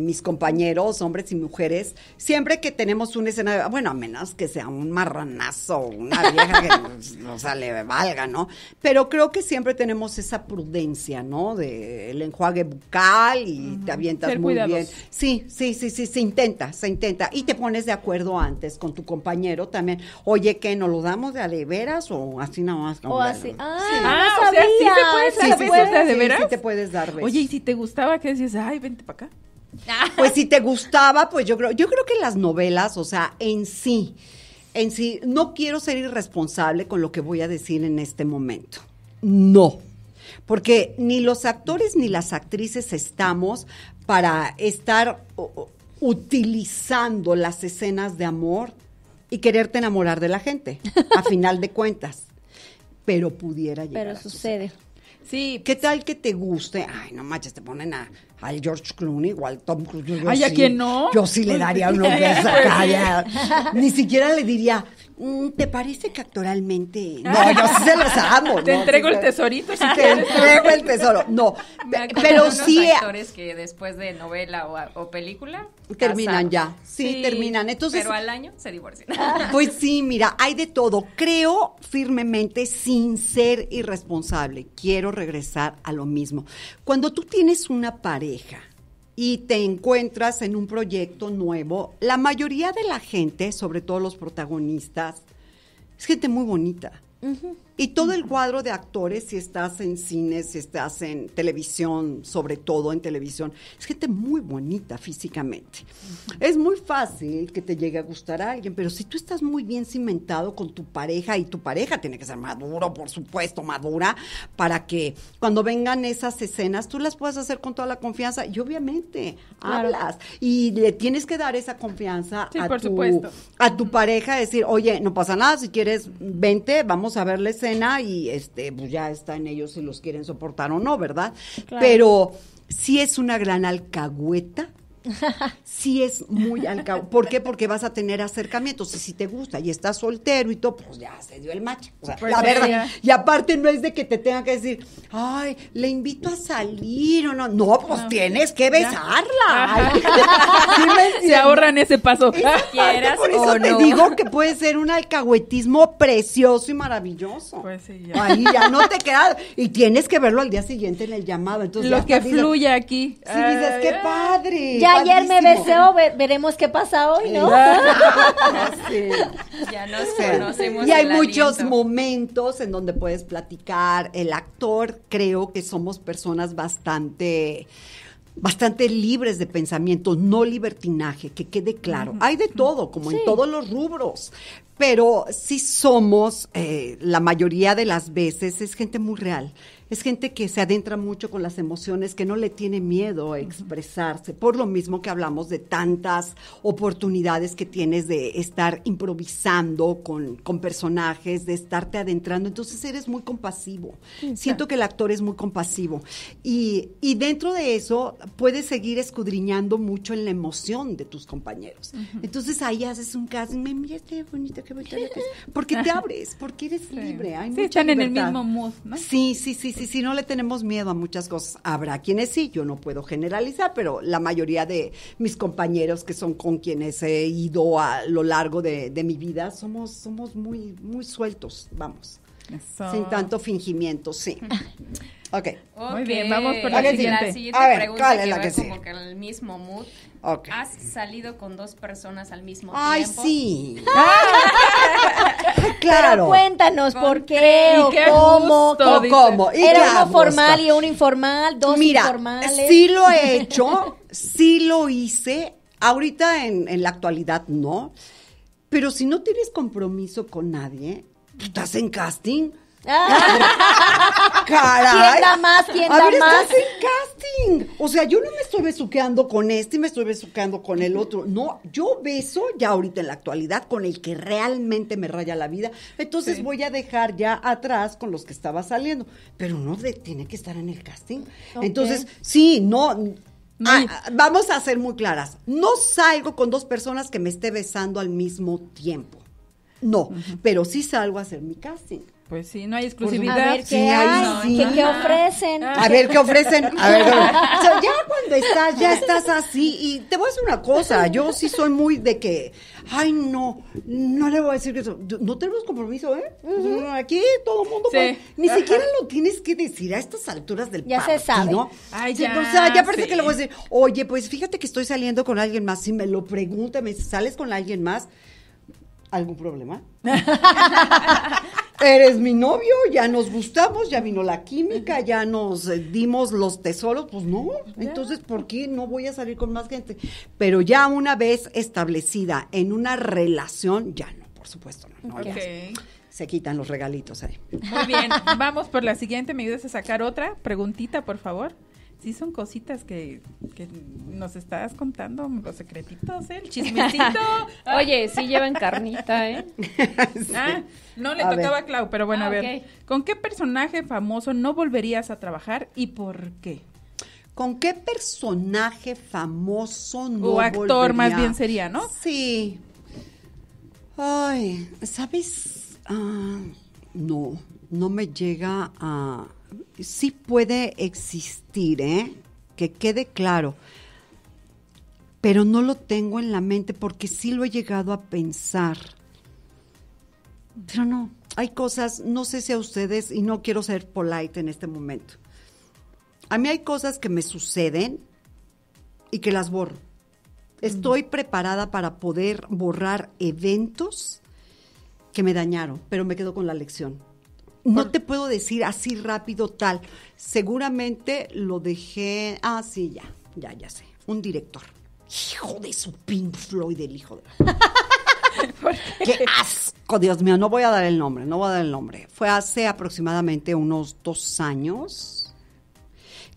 mis compañeros, hombres y mujeres. Siempre que tenemos una escena, bueno, a menos que sea un marranazo, una vieja que no sale valga, ¿no? Pero creo que siempre tenemos esa prudencia, ¿no? De el enjuague bucal y te avientas muy bien. Sí, sí, sí, sí, se intenta, se intenta. Y te pones de acuerdo antes con tu compañero también. Oye, ¿qué? ¿Nos lo damos de a veras o así nada más? O así. Ah, sí ah, de te puedes dar Oye, y si te gustaba, ¿qué decías? Ay, vente para acá. Pues si te gustaba, pues yo creo, yo creo que las novelas, o sea, en sí, en sí, no quiero ser irresponsable con lo que voy a decir en este momento. No. Porque ni los actores ni las actrices estamos para estar utilizando las escenas de amor y quererte enamorar de la gente, a final de cuentas. Pero pudiera llegar. Pero sucede. Sí. ¿Qué tal que te guste? Ay, no manches, te ponen a, al George Clooney o al Tom Cruise. Yo Ay, ¿a quién no? Yo sí le daría esa pues cara. Ni siquiera le diría, Mm, ¿Te parece que actoralmente.? No, yo sí se los amo. Te entrego el tesorito. Sí, te entrego el tesoro. No, pero sí. Hay eh, actores que después de novela o, película. Terminan ya. Sí, terminan. Entonces, pero al año se divorcian. Pues sí, mira, hay de todo. Creo firmemente, sin ser irresponsable, quiero regresar a lo mismo. Cuando tú tienes una pareja y te encuentras en un proyecto nuevo, la mayoría de la gente, sobre todo los protagonistas, es gente muy bonita. Y todo el cuadro de actores, si estás en cines, si estás en televisión, sobre todo en televisión, es gente muy bonita físicamente. Es muy fácil que te llegue a gustar a alguien, pero si tú estás muy bien cimentado con tu pareja y tu pareja tiene que ser maduro, por supuesto, madura, para que cuando vengan esas escenas tú las puedas hacer con toda la confianza y obviamente hablas y le tienes que dar esa confianza a, tu, a tu pareja, decir, oye, no pasa nada, si quieres, vente, vamos a verles y este, pues, ya está en ellos si los quieren soportar o no, ¿verdad? Pero sí es una gran alcahueta sí es muy al ¿Por qué? Porque vas a tener acercamientos. Y si te gusta y estás soltero y todo, pues ya se dio el match. Pues la verdad. Y aparte no es de que te tenga que decir, ay, le invito a salir o no. No, pues tienes que besarla. se ahorran ese paso. Quieras por eso te digo que puede ser un alcahuetismo precioso y maravilloso. Pues sí, ya. Ahí ya no te quedas. Y tienes que verlo al día siguiente en el llamado. Entonces, Lo que fluye aquí. Sí, dices, qué padre. Ya ayer me besó, veremos qué pasa hoy, ¿no? Ya nos conocemos. Y hay muchos momentos en donde puedes platicar. El actor, creo que somos personas bastante bastante libres de pensamiento, no libertinaje, que quede claro. Hay de todo, como en todos los rubros, pero sí somos, eh, la mayoría de las veces, es gente muy real, es gente que se adentra mucho con las emociones, que no le tiene miedo a expresarse, por lo mismo que hablamos de tantas oportunidades que tienes de estar improvisando con, con personajes, de estarte adentrando, entonces eres muy compasivo. Siento que el actor es muy compasivo. Y, dentro de eso puedes seguir escudriñando mucho en la emoción de tus compañeros. Entonces ahí haces un casting, me mira este qué bonita, qué porque te abres, porque eres libre. están en el mismo mood. ¿no? Sí, sí, sí, y si no le tenemos miedo a muchas cosas. Habrá quienes sí, yo no puedo generalizar, pero la mayoría de mis compañeros que son con quienes he ido a lo largo de, mi vida, somos, somos muy, muy sueltos, vamos. Sin tanto fingimiento, sí. Ok. Muy bien, vamos por la, siguiente. pregunta ¿cuál es la que como el mismo mood. ¿Has salido con dos personas al mismo tiempo? ¡Ay, sí! Ah, claro. cuéntanos por qué, o cómo, o cómo. Era uno formal y uno informal, dos Mira, sí lo he hecho, sí lo hice. Ahorita en, en la actualidad no. Pero si no tienes compromiso con nadie, pues, estás en casting, Ah. Caray. ¿Quién da más? ¿Quién a Estás en casting. O sea, yo no me estoy besuqueando con este y me estoy besuqueando con el otro. No, yo beso ya ahorita en la actualidad con el que realmente me raya la vida. Entonces voy a dejar ya atrás con los que estaba saliendo. Pero no tiene que estar en el casting. Entonces, sí, no. Ah, vamos a ser muy claras. No salgo con dos personas que me esté besando al mismo tiempo. No, pero sí salgo a hacer mi casting. Pues sí, no hay exclusividad. A ver, ¿qué, hay, ¿Qué, ofrecen? A ver, ¿qué ofrecen? o sea, ya cuando estás, ya estás así. Y te voy a decir una cosa, yo sí soy muy de que, ay, no, no le voy a decir eso. No tenemos compromiso, ¿eh? Aquí todo el mundo, ni siquiera lo tienes que decir a estas alturas del ya Se sabe. Ay, ya, o sea, ya parece que le voy a decir, oye, pues fíjate que estoy saliendo con alguien más. Si me lo pregunta, si ¿sales con alguien más? ¿Algún problema? eres mi novio, ya nos gustamos, ya vino la química, ya nos eh, dimos los tesoros, pues no, entonces ¿por qué no voy a salir con más gente? Pero ya una vez establecida en una relación, ya no, por supuesto, no. se quitan los regalitos ahí. Muy bien, vamos por la siguiente, ¿me ayudas a sacar otra preguntita, por favor? sí son cositas que, nos estás contando, los secretitos, ¿eh? el chismecito. Oye, sí llevan carnita, ¿eh? Ah, no le tocaba a Clau, pero bueno, ah, a ver. ¿Con qué personaje famoso no volverías a trabajar y por qué? ¿Con qué personaje famoso no volverías? O actor más bien sería, ¿no? Sí. Ay, ¿sabes? Ah, no, no me llega a sí puede existir, ¿eh? que quede claro, pero no lo tengo en la mente porque sí lo he llegado a pensar. Pero no, hay cosas, no sé si a ustedes, y no quiero ser polite en este momento, a mí hay cosas que me suceden y que las borro. Estoy mm. preparada para poder borrar eventos que me dañaron, pero me quedo con la lección. No te puedo decir así rápido tal. Seguramente lo dejé. Ah, sí, ya, ya, ya sé. Un director. Hijo de su Pink Floyd, el hijo de. qué? ¡Qué asco! Dios mío, no voy a dar el nombre, no voy a dar el nombre. Fue hace aproximadamente unos dos años.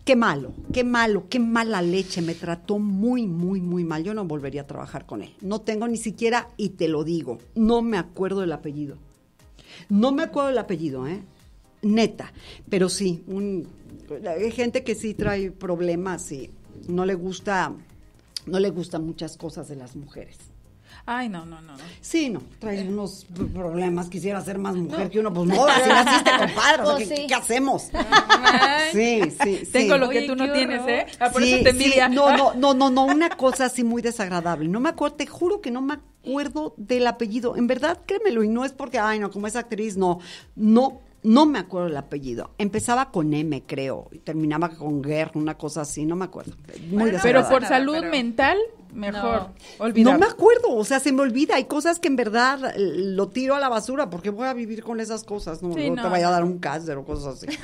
Qué malo, qué malo, qué mala leche. Me trató muy, muy, muy mal. Yo no volvería a trabajar con él. No tengo ni siquiera, y te lo digo, no me acuerdo el apellido no me acuerdo el apellido, ¿eh? Neta, pero sí, hay gente que sí trae problemas y no le gusta, no le gustan muchas cosas de las mujeres. Ay, no, no, no. Sí, no, traes eh. unos problemas, quisiera ser más mujer que uno, pues no, así naciste, compadre, o pues, ¿qué, hacemos? Sí, sí, sí. Tengo lo que tú no tienes, ¿eh? Ah, por eso te Sí. No, no, no, no, una cosa así muy desagradable. No me acuerdo, te juro que no me acuerdo del apellido. En verdad, créemelo, y no es porque, ay, no, como es actriz, no, no, no me acuerdo el apellido. Empezaba con M, creo, y terminaba con guerra una cosa así, no me acuerdo. Muy desagradable. pero por salud mental mejor No me acuerdo, o sea, se me olvida. Hay cosas que en verdad eh, lo tiro a la basura porque voy a vivir con esas cosas. No, te vaya a dar un cáncer o cosas así.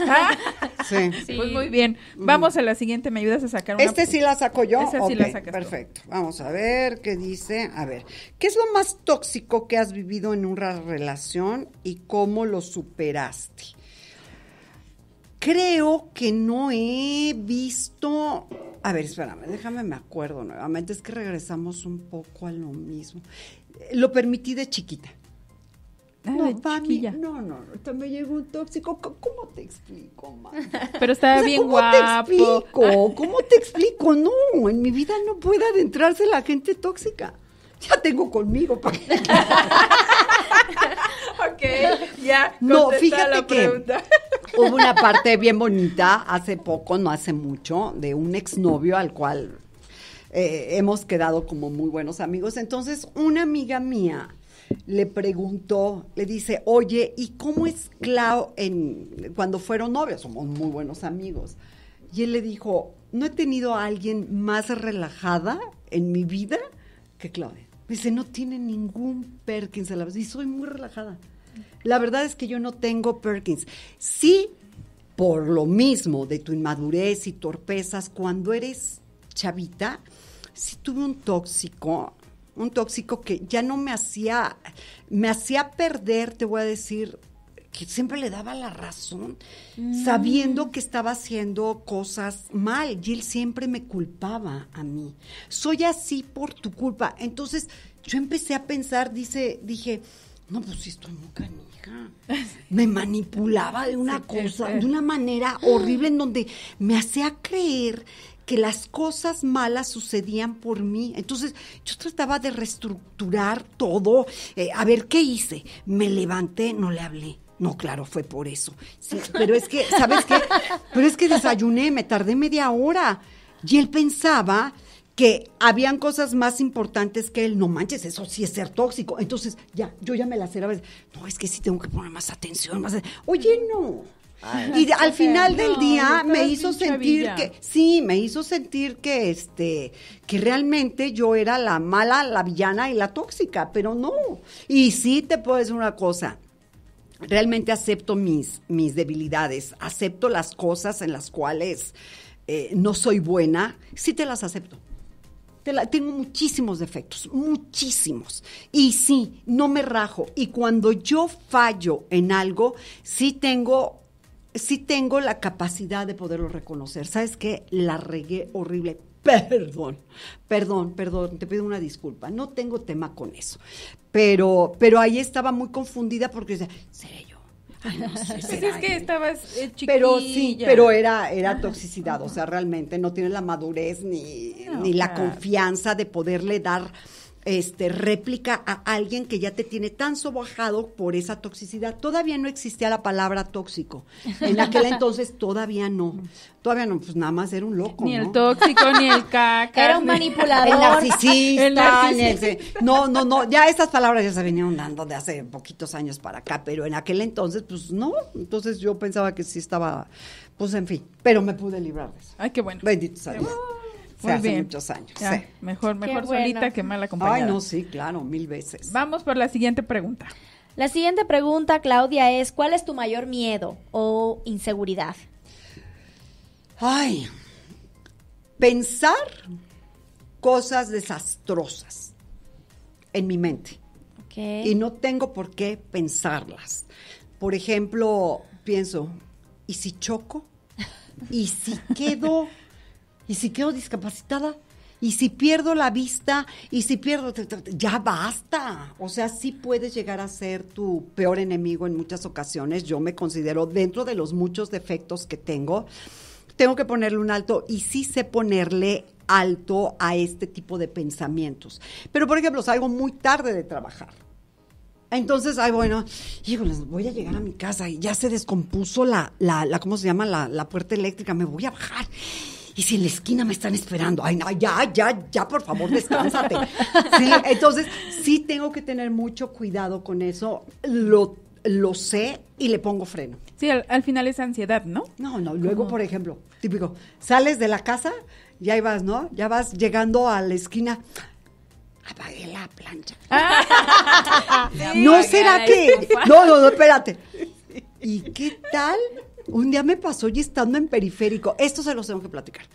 sí. Pues muy bien. Vamos a la siguiente. ¿Me ayudas a sacar una? Este sí la saco yo. sí la Perfecto. Vamos a ver qué dice. A ver, ¿qué es lo más tóxico que has vivido en una relación y cómo lo superaste? Creo que no he visto a ver, espérame, déjame, me acuerdo nuevamente. Es que regresamos un poco a lo mismo. Lo permití de chiquita. Ah, no, no, no, no, me llegó un tóxico. ¿Cómo te explico, Pero estaba bien ¿cómo guapo. ¿Cómo te explico? ¿Cómo te explico? No, en mi vida no puede adentrarse la gente tóxica. Ya tengo conmigo. Para... ok, ya. No, fíjate que hubo una parte bien bonita hace poco, no hace mucho, de un exnovio al cual eh, hemos quedado como muy buenos amigos. Entonces, una amiga mía le preguntó, le dice, oye, ¿y cómo es Clau en, cuando fueron novios? Somos muy buenos amigos. Y él le dijo, no he tenido a alguien más relajada en mi vida que Claudia dice, no tiene ningún Perkins a la vez. Y soy muy relajada. La verdad es que yo no tengo Perkins. Sí, por lo mismo de tu inmadurez y torpezas, cuando eres chavita, sí tuve un tóxico, un tóxico que ya no me hacía, me hacía perder, te voy a decir, que siempre le daba la razón, mm. sabiendo que estaba haciendo cosas mal y él siempre me culpaba a mí. Soy así por tu culpa. Entonces yo empecé a pensar, dice, dije, no, pues estoy muy canija. Me manipulaba de una cosa, de una manera horrible en donde me hacía creer que las cosas malas sucedían por mí. Entonces yo trataba de reestructurar todo, eh, a ver qué hice. Me levanté, no le hablé no, claro, fue por eso. Sí, pero es que, ¿sabes qué? Pero es que desayuné, me tardé media hora. Y él pensaba que habían cosas más importantes que él. No manches, eso sí es ser tóxico. Entonces, ya, yo ya me la cerraba a No, es que sí tengo que poner más atención, más Oye, no. y al final del día me hizo sentir que sí, me hizo sentir que este que realmente yo era la mala, la villana y la tóxica, pero no. Y sí te puedo decir una cosa, realmente acepto mis, mis debilidades, acepto las cosas en las cuales eh, no soy buena, sí te las acepto. tengo muchísimos defectos, muchísimos. Y sí, no me rajo. Y cuando yo fallo en algo, sí tengo sí tengo la capacidad de poderlo reconocer. ¿Sabes qué? La regué horrible. Perdón, perdón, perdón, te pido una disculpa. No tengo tema con eso pero, pero ahí estaba muy confundida porque decía, ¿seré yo? Ay, no sé, pues es que estabas eh, Pero sí, pero era, era toxicidad, o sea, realmente no tiene la madurez ni, la confianza de poderle dar este, réplica a alguien que ya te tiene tan sobajado por esa toxicidad. Todavía no existía la palabra tóxico. En aquel entonces todavía no. Todavía no, pues nada más era un loco. Ni el tóxico, ni el caca. Era un manipulador. El narcisista. El, no, no, no. Ya estas palabras ya se venían dando de hace poquitos años para acá, pero en aquel entonces, pues no. Entonces yo pensaba que sí estaba, pues en fin, pero me pude librar de eso. Ay, qué bueno. Bendito sea se hace muchos años. Mejor, mejor solita que mal compañía Ay, no, sí, claro, mil veces. Vamos por la siguiente pregunta. La siguiente pregunta, Claudia, es ¿cuál es tu mayor miedo o inseguridad? Ay, pensar cosas desastrosas en mi mente. Y no tengo por qué pensarlas. Por ejemplo, pienso, ¿y si choco? ¿Y si quedo ¿Y si quedo discapacitada? ¿Y si pierdo la vista? ¿Y si pierdo...? Ya basta. O sea, sí puedes llegar a ser tu peor enemigo en muchas ocasiones. Yo me considero, dentro de los muchos defectos que tengo, tengo que ponerle un alto y sí sé ponerle alto a este tipo de pensamientos. Pero, por ejemplo, salgo muy tarde de trabajar. Entonces, ay, bueno, les voy a llegar a mi casa y ya se descompuso la, la, ¿cómo se llama? la puerta eléctrica, me voy a bajar ¿y si en la esquina me están esperando? Ay, no, ya, ya, ya, por favor, descánsate. entonces sí tengo que tener mucho cuidado con eso. Lo lo sé y le pongo freno. Sí, al, final es ansiedad, ¿no? No, no, luego, por ejemplo, típico, sales de la casa y ahí vas, ¿no? Ya vas llegando a la esquina. Apagué la plancha. Ah, ¿No será que...? No, no, no, espérate. ¿Y qué tal un día me pasó y estando en periférico, esto se los tengo que platicar.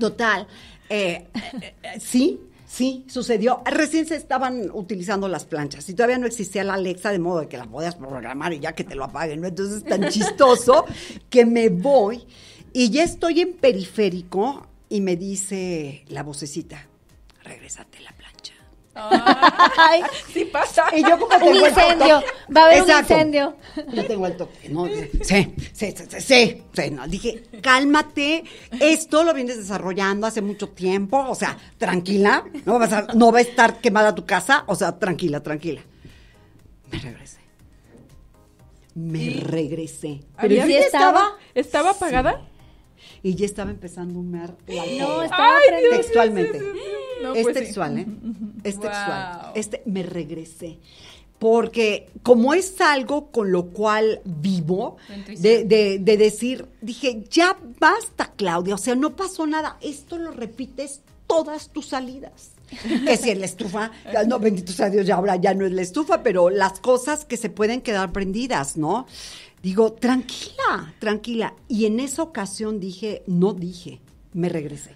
Total, eh, eh, sí, sí, sucedió. Recién se estaban utilizando las planchas y todavía no existía la Alexa de modo de que la podías programar y ya que te lo apaguen, ¿no? Entonces es tan chistoso que me voy y ya estoy en periférico y me dice la vocecita, regrésate la plancha. Ay, sí pasa. Y yo como un incendio. Va a haber un incendio. Yo tengo el toque. No, sí, sí, sí, sí, Dije, cálmate. Esto lo vienes desarrollando hace mucho tiempo. O sea, tranquila. No, va a estar quemada tu casa. O sea, tranquila, tranquila. Me regresé. Me regresé. Pero estaba? ¿Estaba apagada? y ya estaba empezando a humear la No, textualmente. es textual, ¿eh? Es textual. Este, me regresé porque como es algo con lo cual vivo, de, decir, dije, ya basta, Claudia, o sea, no pasó nada, esto lo repites todas tus salidas. Que si en la estufa, no, bendito sea Dios, ya ahora ya no es la estufa, pero las cosas que se pueden quedar prendidas, ¿no? digo, tranquila, tranquila. Y en esa ocasión dije, no dije, me regresé.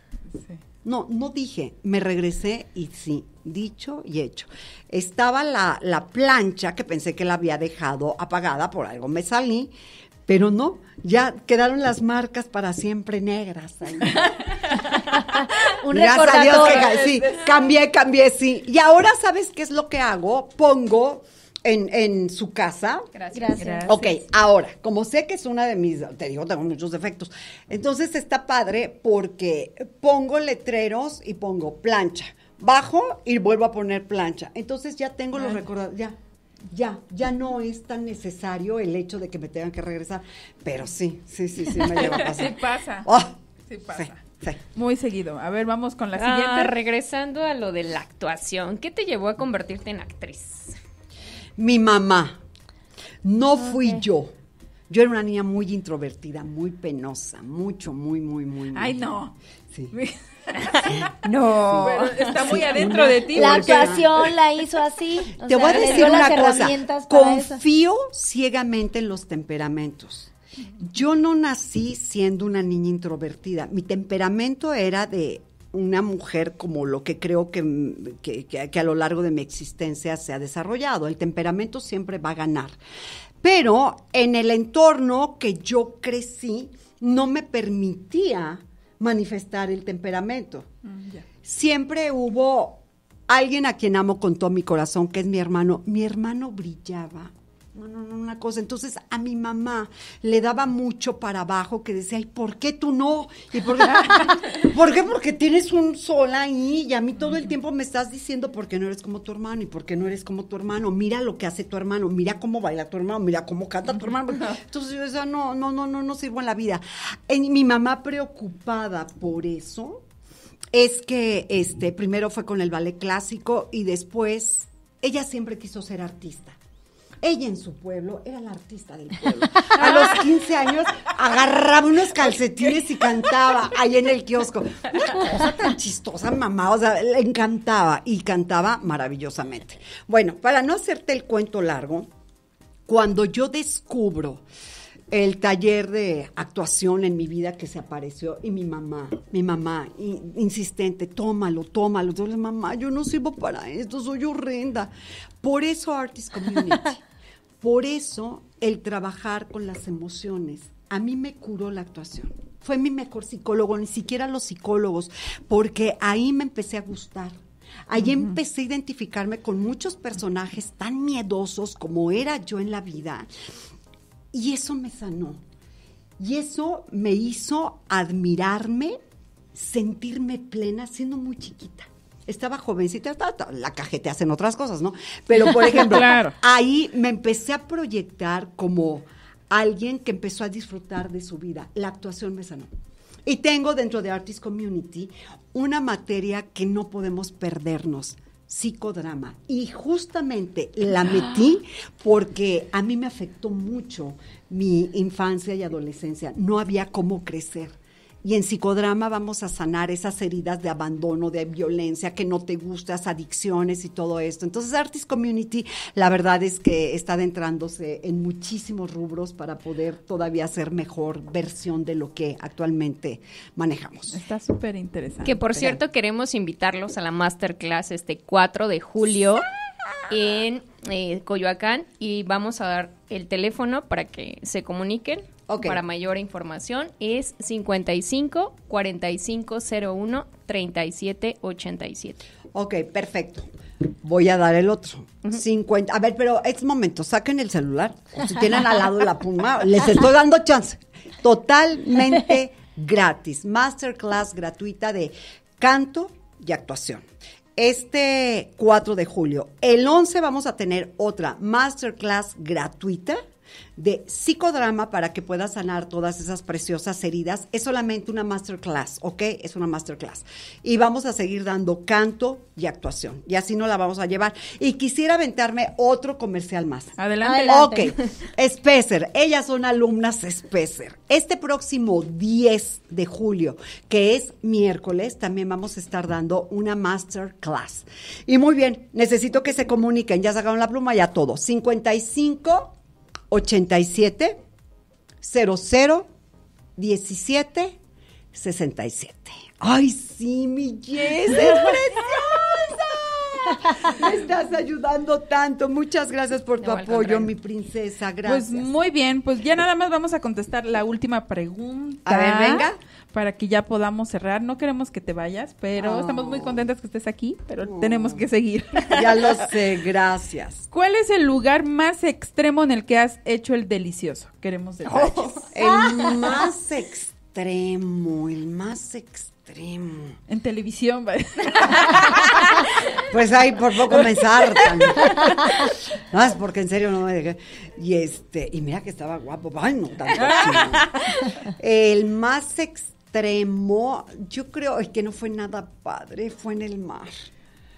No, no dije, me regresé y sí, dicho y hecho. Estaba la, plancha que pensé que la había dejado apagada, por algo me salí, pero no, ya quedaron las marcas para siempre negras. Un recordatorio. sí, cambié, cambié, sí. Y ahora, ¿sabes qué es lo que hago? Pongo en, su casa. Gracias. Ok, ahora, como sé que es una de mis, te digo, tengo muchos defectos, entonces está padre porque pongo letreros y pongo plancha, bajo y vuelvo a poner plancha. Entonces ya tengo los recordados, ya, ya, ya no es tan necesario el hecho de que me tengan que regresar, pero sí, sí, sí, sí, me lleva a pasar. sí pasa. Ah, sí pasa. Sí. Muy seguido. A ver, vamos con la ah, siguiente. regresando a lo de la actuación, ¿qué te llevó a convertirte en actriz? mi mamá. No ah, fui yo. Yo era una niña muy introvertida, muy penosa, mucho, muy, muy, muy. Ay, no. no. está muy adentro de ti. La actuación la hizo así. Te voy a decir una cosa. Confío ciegamente en los temperamentos. Yo no nací siendo una niña introvertida. Mi temperamento era de una mujer como lo que creo que, a lo largo de mi existencia se ha desarrollado. El temperamento siempre va a ganar. Pero en el entorno que yo crecí, no me permitía manifestar el temperamento. Mm, siempre hubo alguien a quien amo con todo mi corazón, que es mi hermano. Mi hermano brillaba una cosa. Entonces a mi mamá le daba mucho para abajo que decía, ¿y por qué tú no? ¿Y por, qué? Porque tienes un sol ahí y a mí todo el tiempo me estás diciendo por qué no eres como tu hermano y por qué no eres como tu hermano. Mira lo que hace tu hermano, mira cómo baila tu hermano, mira cómo canta tu hermano. Entonces yo decía, no, no, no, no, no sirvo en la vida. mi mamá preocupada por eso es que este primero fue con el ballet clásico y después ella siempre quiso ser artista ella en su pueblo era la artista del pueblo. A los 15 años agarraba unos calcetines y cantaba ahí en el kiosco. Una cosa tan chistosa, mamá. O sea, le encantaba y cantaba maravillosamente. Bueno, para no hacerte el cuento largo, cuando yo descubro el taller de actuación en mi vida que se apareció y mi mamá, mi mamá insistente, tómalo, tómalo. Yo le mamá, yo no sirvo para esto, soy horrenda. Por eso Artist Community. Por eso el trabajar con las emociones a mí me curó la actuación. Fue mi mejor psicólogo, ni siquiera los psicólogos, porque ahí me empecé a gustar. Ahí empecé a identificarme con muchos personajes tan miedosos como era yo en la vida. Y eso me sanó. Y eso me hizo admirarme, sentirme plena siendo muy chiquita estaba jovencita, la cajete hacen otras cosas, ¿no? Pero, por ejemplo, ahí me empecé a proyectar como alguien que empezó a disfrutar de su vida. La actuación me sanó. Y tengo dentro de Artist Community una materia que no podemos perdernos, psicodrama. Y justamente la metí porque a mí me afectó mucho mi infancia y adolescencia. No había cómo crecer. Y en psicodrama vamos a sanar esas heridas de abandono, de violencia, que no te gustas, adicciones y todo esto. Entonces, Artist Community, la verdad es que está adentrándose en muchísimos rubros para poder todavía ser mejor versión de lo que actualmente manejamos. Está súper interesante. Que por cierto, queremos invitarlos a la masterclass este 4 de julio. en eh, Coyoacán y vamos a dar el teléfono para que se comuniquen para mayor información es 55 4501 3787. Ok, perfecto. Voy a dar el otro. A ver, pero es momento, saquen el celular. Si tienen al lado la puma, les estoy dando chance. Totalmente gratis. Masterclass gratuita de canto y actuación. Este 4 de julio. El 11 vamos a tener otra masterclass gratuita de psicodrama para que pueda sanar todas esas preciosas heridas. Es solamente una masterclass, ¿ok? Es una masterclass. Y vamos a seguir dando canto y actuación. Y así no la vamos a llevar. Y quisiera aventarme otro comercial más. Adelante. Ok. Spesser. Ellas son alumnas Spesser. Este próximo 10 de julio, que es miércoles, también vamos a estar dando una masterclass. Y muy bien, necesito que se comuniquen. Ya sacaron la pluma, ya todo. 55 87 00 17 67. Ay, sí, mi Jess, es precioso. Me estás ayudando tanto. Muchas gracias por tu apoyo, mi princesa. Pues gracias. Pues muy bien, pues ya nada más vamos a contestar la última pregunta. venga. Para que ya podamos cerrar. No queremos que te vayas, pero ah. estamos muy contentas que estés aquí, pero uh. tenemos que seguir. Ya lo sé, gracias. ¿Cuál es el lugar más extremo en el que has hecho el delicioso? Queremos oh, decir. el más extremo, el más extremo en televisión, Pues ahí por poco me sartan. No, es porque en serio no me dejé. Y este, y mira que estaba guapo. El más extremo, yo creo es que no fue nada padre, fue en el mar.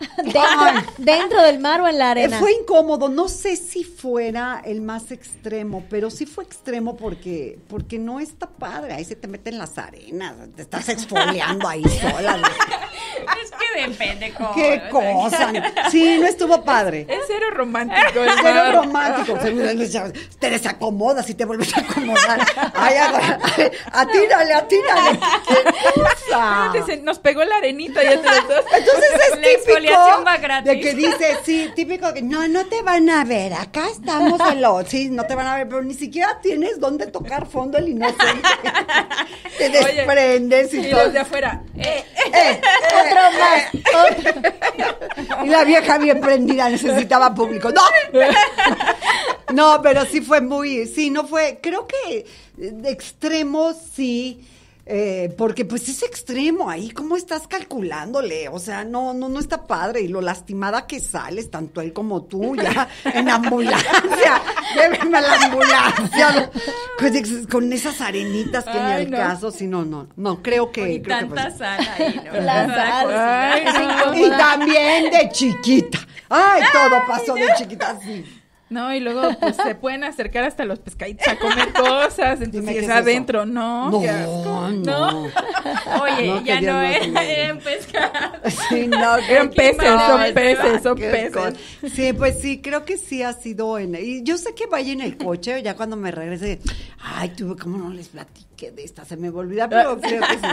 dentro, del mar o en la arena. Fue incómodo, no sé si fuera el más extremo, pero sí fue extremo porque, porque no está padre. Ahí se te meten las arenas, te estás exfoliando ahí sola. es que depende cómo. Qué cosa. Sí, no estuvo padre. Es cero romántico. Es cero romántico. Te desacomodas y te vuelves a acomodar. Ay, a atírale, atírale. ¿Qué Nos pegó la arenita y entonces, entonces es típico de que dice, sí, típico que no, no te van a ver, acá estamos en lo, sí, no te van a ver, pero ni siquiera tienes dónde tocar fondo el inocente. te desprendes y, los de afuera. Eh, eh, eh, eh otro más. y la vieja bien prendida necesitaba público. No. No, pero sí fue muy, sí, no fue, creo que de extremo sí eh, porque pues es extremo ahí, ¿cómo estás calculándole? O sea, no, no, no está padre. Y lo lastimada que sales, tanto él como tú, ya en ambulancia, llévenme a la ambulancia. Con, con esas arenitas que ni al caso, si no, no, no, creo que. Y pues ahí, ¿no? y también de chiquita. Ay, todo pasó de chiquita, sí. No, y luego pues, se pueden acercar hasta los pescaditos a comer cosas, entonces es, adentro, ¿no? No, Oye, ya no, es ¿eh? en eran Sí, no, eran peces, son peces, son peces. Sí, pues sí, creo que sí ha sido en... Y yo sé que vaya en el coche, ya cuando me regrese, ay, tuve cómo no les platico que de esta se me olvida pero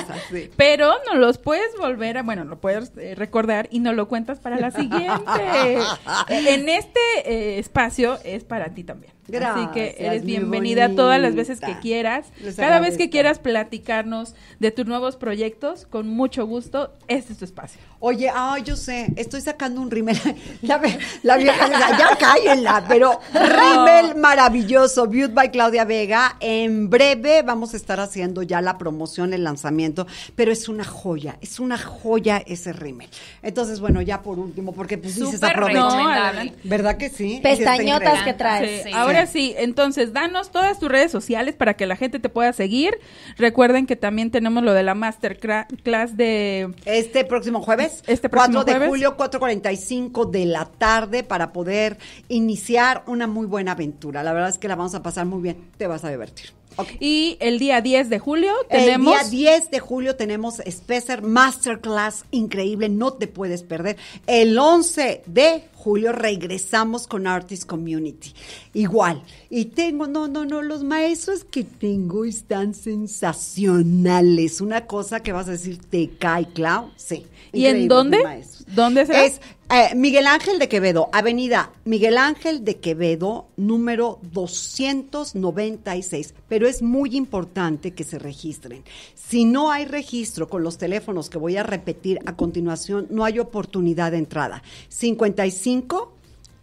Pero no los puedes volver a, bueno, lo puedes eh, recordar y no lo cuentas para la siguiente. en este eh, espacio es para ti también. Así que eres bienvenida todas las veces que quieras. Cada vez que quieras platicarnos de tus nuevos proyectos, con mucho gusto, este es tu espacio. Oye, ah, yo sé, estoy sacando un rímel. La, la, vieja, ya cállenla, pero rímel maravilloso, Beauty by Claudia Vega. En breve vamos a estar haciendo ya la promoción, el lanzamiento, pero es una joya, es una joya ese rímel. Entonces, bueno, ya por último, porque pues dices aprovecha. ¿Verdad que sí? Pestañotas que traes. Sí, Ahora sí. Entonces, danos todas tus redes sociales para que la gente te pueda seguir. Recuerden que también tenemos lo de la masterclass de... Este próximo jueves. Este próximo 4 de julio, 4.45 de la tarde para poder iniciar una muy buena aventura. La verdad es que la vamos a pasar muy bien. Te vas a divertir. Y el día 10 de julio tenemos... El día 10 de julio tenemos Spencer Masterclass increíble, no te puedes perder. El 11 de julio regresamos con Artist Community. Igual. Y tengo, no, no, no, los maestros que tengo están sensacionales. Una cosa que vas a decir, te cae, Clau. Sí. ¿Y en dónde? ¿Dónde será? Es eh, Miguel Ángel de Quevedo, Avenida Miguel Ángel de Quevedo, número 296. Pero es muy importante que se registren. Si no hay registro con los teléfonos que voy a repetir a continuación, no hay oportunidad de entrada. 55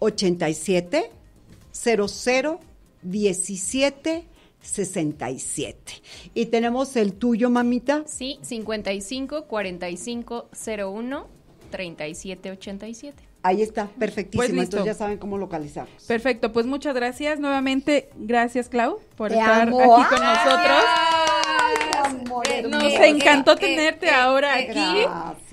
87 00 17 67. Y tenemos el tuyo, mamita. Sí, 55 45 01 3787. Ahí está, perfectísimo. Pues Entonces ya saben cómo localizar Perfecto, pues muchas gracias nuevamente. Gracias, Clau, por estar aquí con nosotros. Eh, nos encantó tenerte ahora aquí.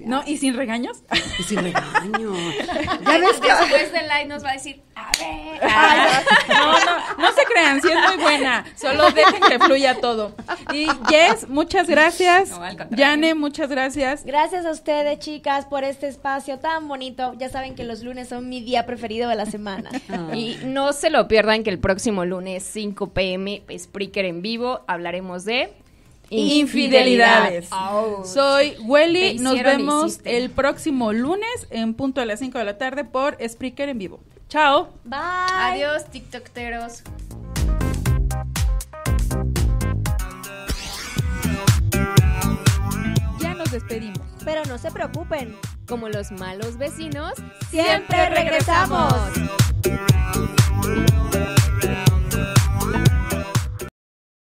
No, y sin regaños. Y sin regaños. ya ves que después del live nos va a decir, a ver. Ah, no, no, no se crean, si es muy buena. Solo dejen que fluya todo. Y Jess, muchas gracias. No, Yane, muchas gracias. Gracias a ustedes, chicas, por este espacio tan bonito. Ya saben que los lunes son mi día preferido de la semana. Ah. Y no se lo pierdan que el próximo lunes 5 pm Spreaker en vivo hablaremos de infidelidades. Soy Welly. Nos vemos el próximo lunes en punto a las 5 de la tarde por Spreaker en vivo. Chao. Bye. Adiós, TikTokteros. Ya nos despedimos. Pero no se preocupen. Como los malos vecinos, siempre regresamos.